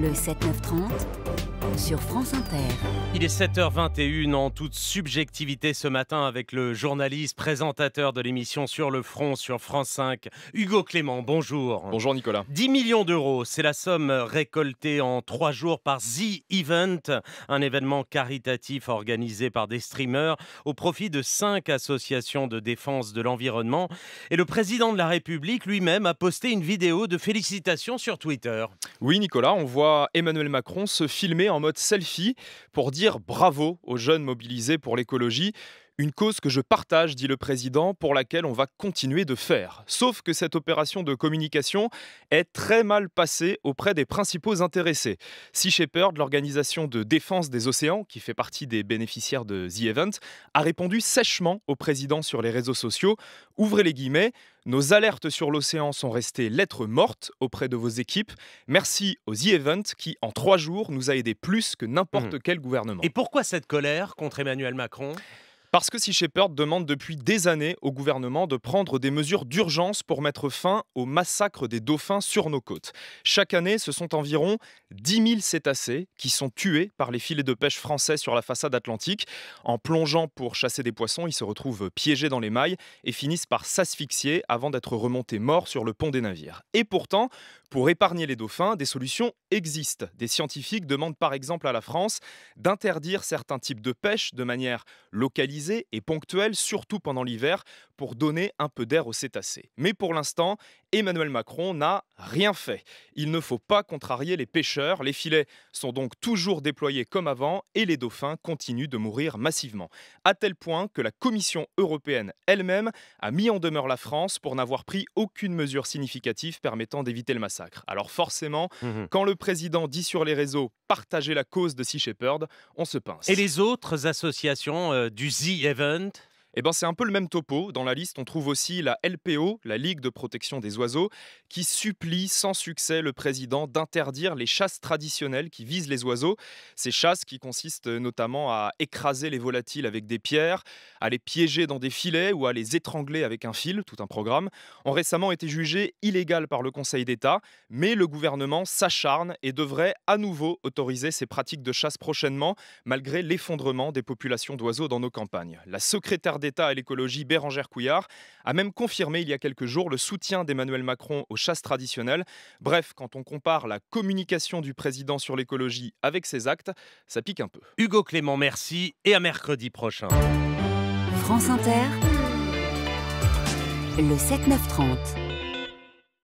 le 7-9-30 sur France Inter. Il est 7h21 en toute subjectivité ce matin avec le journaliste présentateur de l'émission Sur le front sur France 5, Hugo Clément. Bonjour. Bonjour Nicolas. 10 millions d'euros, c'est la somme récoltée en trois jours par The Event, un événement caritatif organisé par des streamers au profit de cinq associations de défense de l'environnement. Et le président de la République lui-même a posté une vidéo de félicitations sur Twitter. Oui Nicolas, on voit Emmanuel Macron se filmer en mode selfie pour dire bravo aux jeunes mobilisés pour l'écologie. Une cause que je partage, dit le président, pour laquelle on va continuer de faire. Sauf que cette opération de communication est très mal passée auprès des principaux intéressés. Sea Shepherd, l'organisation de défense des océans, qui fait partie des bénéficiaires de The Event, a répondu sèchement au président sur les réseaux sociaux. Ouvrez les guillemets. Nos alertes sur l'océan sont restées lettres mortes auprès de vos équipes. Merci aux The Event qui, en trois jours, nous a aidés plus que n'importe mmh. quel gouvernement. Et pourquoi cette colère contre Emmanuel Macron parce que si Shepherd demande depuis des années au gouvernement de prendre des mesures d'urgence pour mettre fin au massacre des dauphins sur nos côtes. Chaque année, ce sont environ 10 000 cétacés qui sont tués par les filets de pêche français sur la façade atlantique. En plongeant pour chasser des poissons, ils se retrouvent piégés dans les mailles et finissent par s'asphyxier avant d'être remontés morts sur le pont des navires. Et pourtant, pour épargner les dauphins, des solutions existent. Des scientifiques demandent par exemple à la France d'interdire certains types de pêche de manière localisée et ponctuelle, surtout pendant l'hiver, pour donner un peu d'air aux cétacés. Mais pour l'instant, Emmanuel Macron n'a rien fait. Il ne faut pas contrarier les pêcheurs, les filets sont donc toujours déployés comme avant et les dauphins continuent de mourir massivement. À tel point que la Commission européenne elle-même a mis en demeure la France pour n'avoir pris aucune mesure significative permettant d'éviter le massacre. Alors forcément, mhm. quand le président dit sur les réseaux partager la cause de Sea Shepherd, on se pince. Et les autres associations euh, du The Event eh ben, c'est un peu le même topo. Dans la liste, on trouve aussi la LPO, la Ligue de protection des oiseaux, qui supplie sans succès le président d'interdire les chasses traditionnelles qui visent les oiseaux. Ces chasses qui consistent notamment à écraser les volatiles avec des pierres, à les piéger dans des filets ou à les étrangler avec un fil, tout un programme, ont récemment été jugées illégales par le Conseil d'État, mais le gouvernement s'acharne et devrait à nouveau autoriser ces pratiques de chasse prochainement, malgré l'effondrement des populations d'oiseaux dans nos campagnes. La secrétaire d'État État à l'écologie Bérangère Couillard a même confirmé il y a quelques jours le soutien d'Emmanuel Macron aux chasses traditionnelles. Bref, quand on compare la communication du président sur l'écologie avec ses actes, ça pique un peu. Hugo Clément, merci et à mercredi prochain. France Inter, le 7-9-30.